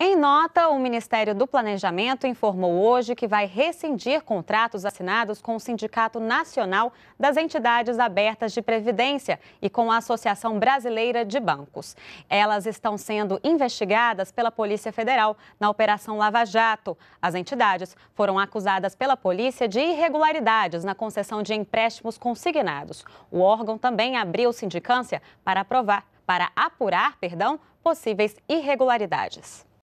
Em nota, o Ministério do Planejamento informou hoje que vai rescindir contratos assinados com o Sindicato Nacional das Entidades Abertas de Previdência e com a Associação Brasileira de Bancos. Elas estão sendo investigadas pela Polícia Federal na Operação Lava Jato. As entidades foram acusadas pela polícia de irregularidades na concessão de empréstimos consignados. O órgão também abriu sindicância para aprovar para apurar, perdão, possíveis irregularidades.